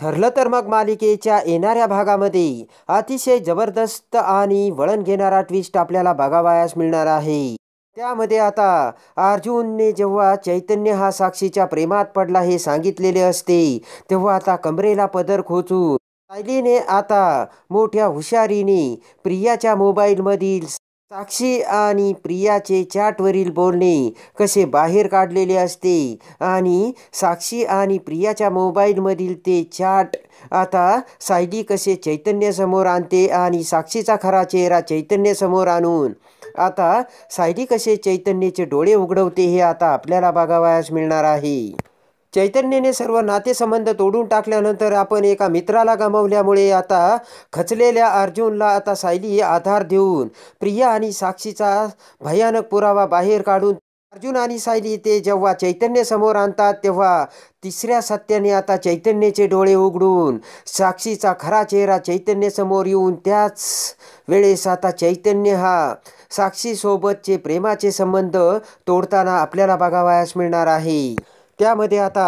ठरलं तर मग मालिकेच्या येणाऱ्या भागामध्ये अतिशय जबरदस्त आणि वळण घेणारा ट्विस्ट आपल्याला बघावयास मिळणार आहे त्यामध्ये आता अर्जुनने जेव्हा चैतन्य हा साक्षीच्या प्रेमात पडला हे सांगितलेले असते तेव्हा आता कमरेला पदर खोचून सायलीने आता मोठ्या हुशारीने प्रियाच्या मोबाईलमधील साक्षी आणि प्रियाचे चॅटवरील बोलणे कसे बाहेर काढलेले असते आणि साक्षी आणि प्रियाच्या मोबाईलमधील ते चॅट आता सायली कसे चैतन्यसमोर आणते आणि साक्षीचा खरा चेहरा चैतन्यसमोर आणून आता सायली कसे चैतन्याचे डोळे उघडवते हे आता आपल्याला बघावयास मिळणार आहे चैतन्याने सर्व नातेसंबंध तोडून टाकल्यानंतर आपण एका मित्राला गमावल्यामुळे आता खचलेल्या अर्जुनला आता सायली आधार देऊन प्रिया आणि साक्षीचा भयानक पुरावा बाहेर काढून अर्जुन आणि सायली ते जेव्हा चैतन्य समोर आणतात तेव्हा तिसऱ्या सत्याने आता चैतन्याचे डोळे उघडून साक्षीचा खरा चेहरा चैतन्यसमोर येऊन त्याच वेळेस आता चैतन्य हा साक्षीसोबतचे प्रेमाचे संबंध तोडताना आपल्याला बघावयास मिळणार आहे त्यामध्ये आता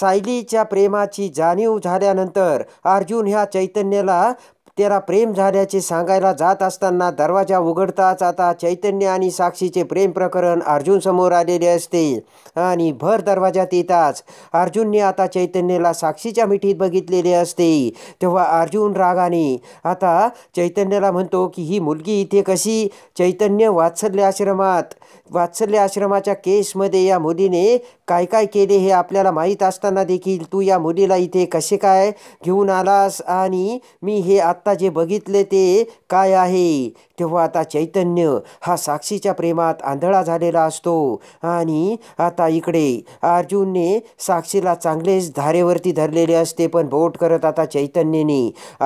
सायलीच्या प्रेमाची जाणीव झाल्यानंतर अर्जुन ह्या चैतन्याला त्याला प्रेम झाल्याचे सांगायला जात असताना दरवाजा उघडताच आता चैतन्य आणि साक्षीचे प्रेम प्रकरण अर्जुन समोर आलेले असते आणि भर दरवाजात येताच अर्जुनने आता चैतन्याला साक्षीच्या मिठीत बघितलेले असते तेव्हा अर्जुन रागाने आता चैतन्याला म्हणतो की ही मुलगी इथे कशी चैतन्य वात्सल्य आश्रमात वात्सल्य आश्रमाच्या केसमध्ये या मुलीने काय काय केले हे आपल्याला माहीत असताना देखील तू या मुलीला इथे कसे काय घेऊन आलास आणि मी हे आत्ता जे बघितले ते काय आहे तेव्हा आता चैतन्य हा साक्षीच्या प्रेमात आंधळा झालेला असतो आणि आता इकडे अर्जुनने साक्षीला चांगलेच धारेवरती धरलेले असते पण बोट करत आता चैतन्यने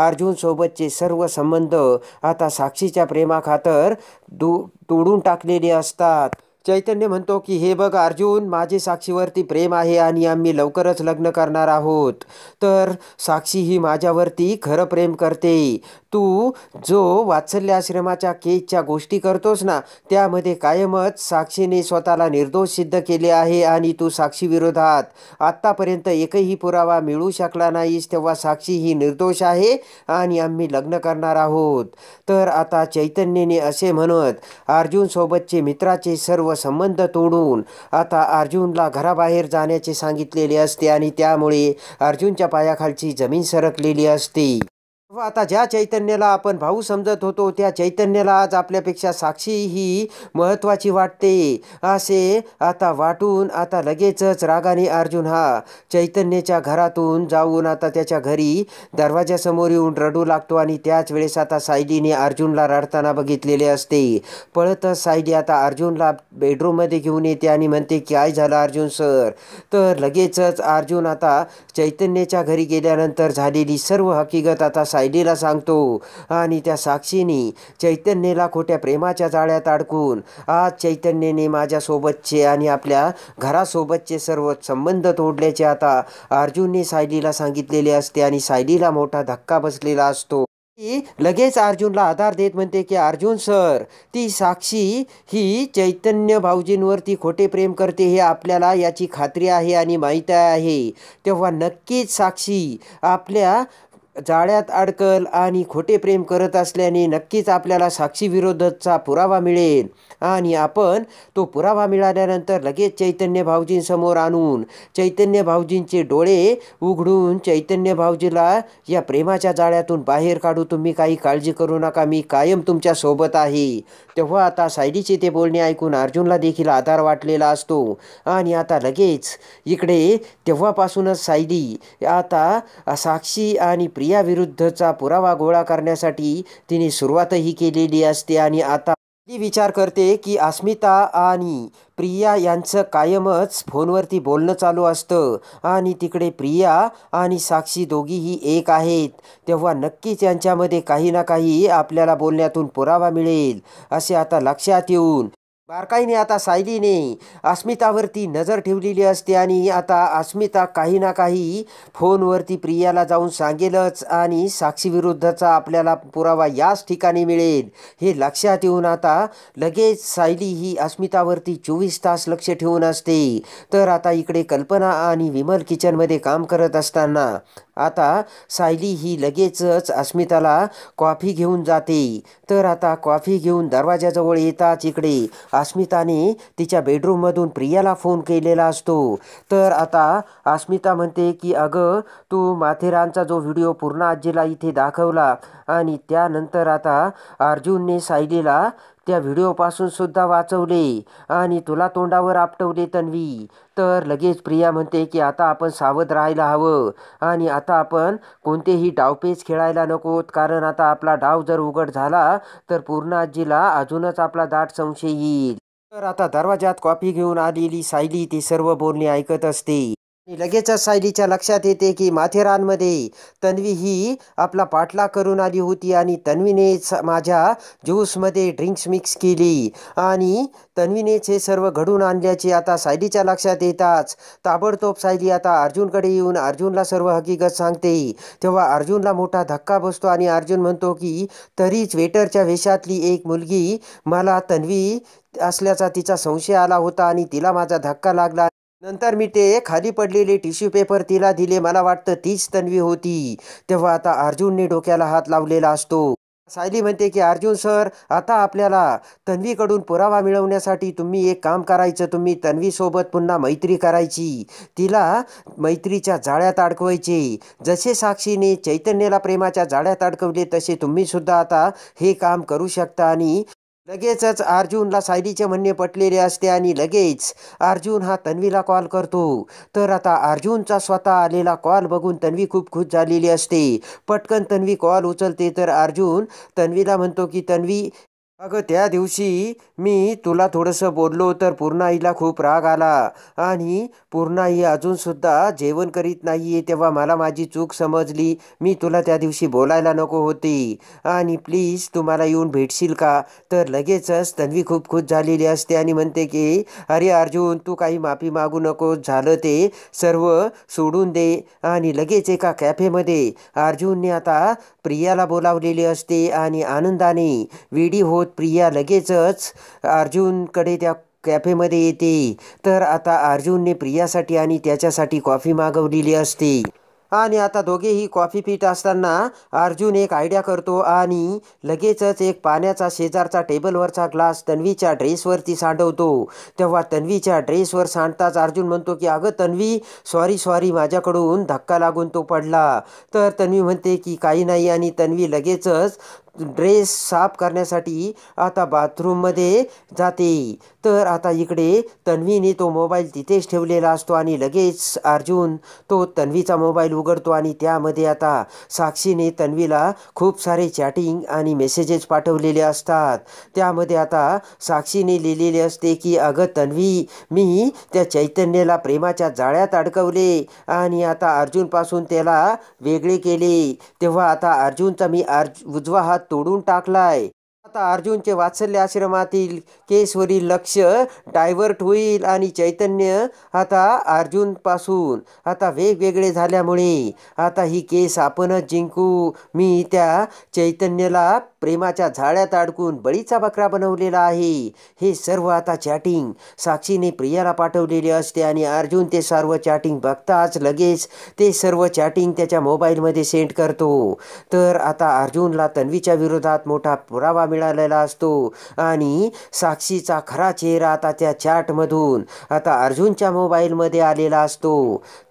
अर्जुनसोबतचे सर्व संबंध आता साक्षीच्या प्रेमाखातर दू तोडून टाकलेले असतात चैतन्य म्हणतो की हे बघ अर्जुन माझे साक्षीवरती प्रेम आहे आणि आम्ही लवकरच लग्न करणार आहोत तर साक्षी ही माझ्यावरती खरं प्रेम करते तू जो आश्रमाच्या केसच्या गोष्टी करतोस ना त्यामध्ये कायमच साक्षीने स्वतःला निर्दोष सिद्ध केले आहे आणि तू साक्षीविरोधात आत्तापर्यंत एकही पुरावा मिळू शकला नाहीस तेव्हा साक्षी ही निर्दोष आहे आणि आम्ही लग्न करणार आहोत तर आता चैतन्यने असे म्हणत अर्जुनसोबतचे मित्राचे सर्व संबंध तोडून आता अर्जुनला घराबाहेर जाण्याचे सांगितलेले असते आणि त्यामुळे अर्जुनच्या पायाखालची जमीन सरकलेली असते व आता ज्या चैतन्याला आपण भाऊ समजत होतो त्या चैतन्याला आज आपल्यापेक्षा साक्षी ही महत्वाची वाटते असे आता वाटून आता लगेचच रागाने अर्जुन हा चैतन्याच्या घरातून जाऊन आता त्याच्या घरी दरवाज्यासमोर येऊन रडू लागतो आणि त्याच वेळेस आता सायलीने अर्जुनला रडताना बघितलेले असते पळतच सायली आता अर्जुनला बेडरूममध्ये घेऊन येते आणि म्हणते की काय झालं अर्जुन सर तर लगेचच अर्जुन आता चैतन्याच्या घरी गेल्यानंतर झालेली सर्व हकीकत आता सायलीला सांगतो आणि त्या साक्षीनी चैतन्यला खोट्या प्रेमाच्या जाळ्यात अडकून आज चैतन्यने माझ्यासोबतचे आणि आपल्या घरासोबतचे सर्व संबंध तोडल्याचे आता अर्जुनने सायलीला सांगितलेले असते आणि सायलीला मोठा धक्का बसलेला असतो लगेच अर्जुनला आधार देत म्हणते की अर्जुन सर ती साक्षी ही चैतन्य भाऊजींवरती खोटे प्रेम करते हे आपल्याला याची खात्री आहे आणि माहीत आहे तेव्हा नक्कीच साक्षी आपल्या जाळ्यात अडकल आणि खोटे प्रेम करत असल्याने नक्कीच आपल्याला साक्षीविरोधाचा पुरावा मिळेल आणि आपण तो पुरावा मिळाल्यानंतर लगेच चैतन्य भाऊजींसमोर आणून चैतन्य भाऊजींचे डोळे उघडून चैतन्य भाऊजीला या प्रेमाच्या जाळ्यातून बाहेर काढू तुम्ही काही काळजी करू नका मी कायम तुमच्या सोबत आहे तेव्हा आता सायडीचे ते बोलणे ऐकून अर्जुनला देखील आधार वाटलेला असतो आणि आता लगेच इकडे तेव्हापासूनच सायली आता साक्षी आणि प्रियाविरुद्धचा पुरावा गोळा करण्यासाठी तिने सुरुवातही केलेली असते आणि आता ती विचार करते की अस्मिता आणि प्रिया यांचं कायमच फोनवरती बोलणं चालू असतं आणि तिकडे प्रिया आणि साक्षी दोघीही एक आहेत तेव्हा नक्कीच यांच्यामध्ये काही ना काही आपल्याला बोलण्यातून पुरावा मिळेल असे आता लक्षात येऊन बारकाईने आता सायलीने अस्मितावरती नजर ठेवलेली असते आणि आता अस्मिता काही ना काही फोनवरती प्रियाला जाऊन सांगेलच आणि साक्षीविरुद्धचा आपल्याला पुरावा याच ठिकाणी मिळेल हे लक्षात येऊन आता लगेच सायली ही अस्मितावरती चोवीस तास लक्ष ठेवून असते तर आता इकडे कल्पना आणि विमल किचनमध्ये काम करत असताना आता सायली ही लगेचच अस्मिताला कॉफी घेऊन जाते तर आता कॉफी घेऊन दरवाजाजवळ येताच इकडे अस्मिताने तिच्या बेडरूममधून प्रियाला फोन केलेला असतो तर आता अस्मिता म्हणते की अगं तू माथेरानचा जो व्हिडिओ पूर्ण आजीला इथे दाखवला आणि त्यानंतर आता अर्जुनने सायलीला त्या व्हिडिओपासून सुद्धा वाचवले आणि तुला तोंडावर आपटवले तन्वी तर लगेच प्रिया म्हणते की आता आपण सावध राहायला हवं आणि आता आपण कोणतेही डावपेच खेळायला नकोत कारण आता आपला डाव जर उघड झाला तर पूर्ण आजीला अजूनच आपला दाट संशय येईल तर आता दरवाजात कॉफी घेऊन आलेली सायली ते सर्व बोलणे ऐकत असते लगेचच सायलीच्या लक्षात येते की माथेरानमध्ये तन्वी ही आपला पाठला करून आली होती आणि तन्वीने माझ्या ज्यूसमध्ये ड्रिंक्स मिक्स केली आणि तन्वीनेच हे सर्व घडून आणल्याचे आता सायलीच्या लक्षात येताच ताबडतोब सायली आता अर्जुनकडे येऊन अर्जुनला सर्व हकीकत सांगते तेव्हा अर्जुनला मोठा धक्का बसतो आणि अर्जुन म्हणतो की तरीच वेटरच्या वेशातली एक मुलगी मला तन्वी असल्याचा तिचा संशय आला होता आणि तिला माझा धक्का लागला नंतर मी ते खाली पडलेले टिश्यू पेपर तिला दिले मला वाटतं तीच तन्वी होती तेव्हा आता अर्जुनने डोक्याला हात लावलेला असतो सायली म्हणते की अर्जुन सर आता आपल्याला तन्वीकडून पुरावा मिळवण्यासाठी तुम्ही एक काम करायचं तुम्ही तन्वीसोबत पुन्हा मैत्री करायची तिला मैत्रीच्या जाळ्यात अडकवायचे जसे साक्षीने चैतन्याला प्रेमाच्या जाळ्यात अडकवले तसे तुम्ही सुद्धा आता हे काम करू शकता आणि लगेचच अर्जुनला सायलीचे म्हणणे पटलेले असते आणि लगेच अर्जुन हा तन्वीला कॉल करतो तर आता अर्जुनचा स्वतः आलेला कॉल बघून तन्वी खूप खुश झालेली असते पटकन तन्वी कॉल उचलते तर अर्जुन तन्वीला म्हणतो की तन्वी अगं त्या दिवशी मी तुला थोडंसं बोललो तर पूर्णाईला खूप राग आला आणि पूर्णाई अजूनसुद्धा जेवण करीत नाही आहे तेव्हा मला माझी चूक समजली मी तुला त्या दिवशी बोलायला नको होती आणि प्लीज तुम्हाला येऊन भेटशील का तर लगेचच तन्वी खूप खुश झालेली असते आणि म्हणते की अरे अर्जुन तू काही माफी मागू नको झालं ते सर्व सोडून दे आणि लगेच एका कॅफेमध्ये अर्जुनने आता प्रियाला बोलावलेली असते आणि आनंदाने विडी होत प्रिया लगेचच अर्जुनकडे त्या कॅफेमध्ये येते तर आता अर्जुनने प्रियासाठी आणि त्याच्यासाठी कॉफी मागवलेली असते आणि आता दोघेही कॉफी पीत असताना अर्जुन एक आयडिया करतो आणि लगेचच एक पाण्याचा शेजारचा टेबलवरचा ग्लास तन्वीच्या ड्रेसवरती सांडवतो तेव्हा तन्वीच्या ड्रेसवर सांडताच अर्जुन म्हणतो की अगं तन्वी सॉरी सॉरी माझ्याकडून धक्का लागून तो पडला तर तन्वी म्हणते की काही नाही आणि तन्वी लगेचच ड्रेस साफ करण्यासाठी आता बाथरूममध्ये जाते तर आता इकडे तन्वीने तो मोबाईल तिथेच ठेवलेला असतो आणि लगेच अर्जुन तो तन्वीचा मोबाईल उघडतो आणि त्यामध्ये आता साक्षीने तन्वीला खूप सारे चॅटिंग आणि मेसेजेस पाठवलेले असतात त्यामध्ये आता साक्षीने लिहिलेले असते की अगं तन्वी मी त्या चैतन्याला प्रेमाच्या जाळ्यात अडकवले आणि आता अर्जुनपासून त्याला वेगळे केले तेव्हा आता अर्जुनचा मी अर्ज उजवा हात तोडून टाकलाय आता अर्जुनचे वात्सल्य आश्रमातील केसवरील लक्ष डायव्हर्ट होईल आणि चैतन्य आता अर्जुनपासून आता वेगवेगळे झाल्यामुळे आता ही केस आपणच जिंकू मी त्या चैतन्यला प्रेमाच्या झाड्यात अडकून बळीचा बकरा बनवलेला आहे हे सर्व आता चॅटिंग साक्षीने प्रियाला पाठवलेले असते आणि अर्जुन ते सर्व चॅटिंग बघताच लगेच ते सर्व चॅटिंग त्याच्या मोबाईलमध्ये सेंड करतो तर आता अर्जुनला तन्वीच्या विरोधात मोठा पुरावा मिळतो मिळालेला असतो आणि साक्षीचा खरा चेहरा आता त्या चॅटमधून आता अर्जुनच्या मोबाईलमध्ये आलेला असतो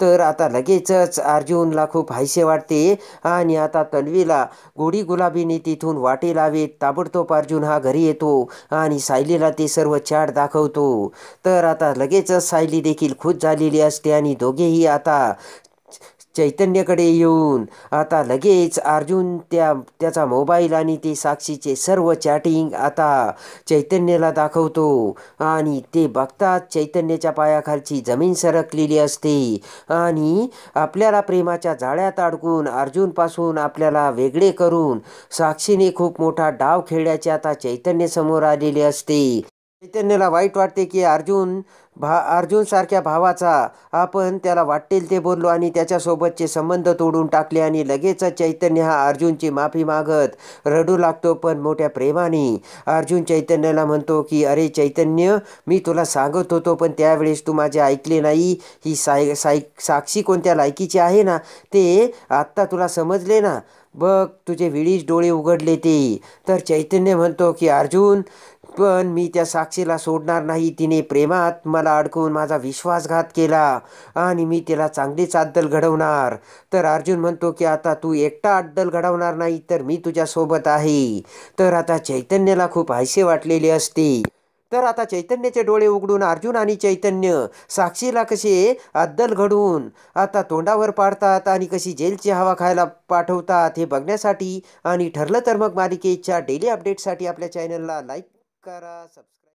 तर आता लगेचच अर्जुनला खूप हायसे वाटते आणि आता तन्वीला गोडी गुलाबीने तिथून वाटे लावेत ताबडतोब अर्जुन हा घरी येतो आणि सायलीला ते सर्व चॅट दाखवतो तर आता लगेचच सायली देखील खुश झालेली असते आणि दोघेही आता चैतन्याकडे येऊन आता लगेच अर्जुन त्या त्याचा मोबाईल आणि ते साक्षीचे सर्व चॅटिंग आता चैतन्याला दाखवतो आणि ते बघताच चैतन्याच्या पायाखालची जमीन सरकलेली असते आणि आपल्याला प्रेमाच्या जाळ्यात अडकून अर्जुनपासून आपल्याला वेगळे करून साक्षीने खूप मोठा डाव खेळल्याचे आता चैतन्य समोर आलेले असते चैतन्याला वाईट वाटते की अर्जुन भा अर्जुनसारख्या भावाचा आपण त्याला वाटेल ते बोललो आणि त्याच्यासोबतचे संबंध तोडून टाकले आणि लगेच चैतन्य हा अर्जुनची माफी मागत रडू लागतो पण मोठ्या प्रेमाने अर्जुन चैतन्याला म्हणतो की अरे चैतन्य मी तुला सांगत होतो पण त्यावेळेस तू माझे ऐकले नाही ही साय साय साक्षी कोणत्या लायकीची आहे ना ते आत्ता तुला समजले ना बघ तुझे वेळीच डोळे उघडले ते तर चैतन्य म्हणतो की अर्जुन पण मी त्या साक्षीला सोडणार नाही तिने प्रेमात मला अडकून माझा विश्वासघात केला आणि मी तिला चांगलीच अद्दल घडवणार तर अर्जुन म्हणतो की आता तू एकटा अद्दल घडवणार नाही तर मी तुझ्यासोबत आहे तर आता चैतन्याला खूप हायसे वाटलेले असते तर आता चैतन्याचे डोळे उघडून अर्जुन आणि चैतन्य साक्षीला कसे अद्दल घडून आता तोंडावर पाडतात आणि कशी जेलची हवा खायला पाठवतात हे बघण्यासाठी आणि ठरलं तर मग मालिकेच्या डेली अपडेटसाठी आपल्या चॅनलला लाईक करा सबस्क्राईब